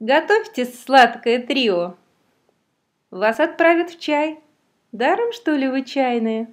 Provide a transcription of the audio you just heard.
Готовьте сладкое трио. Вас отправят в чай. Даром, что ли, вы чайные?»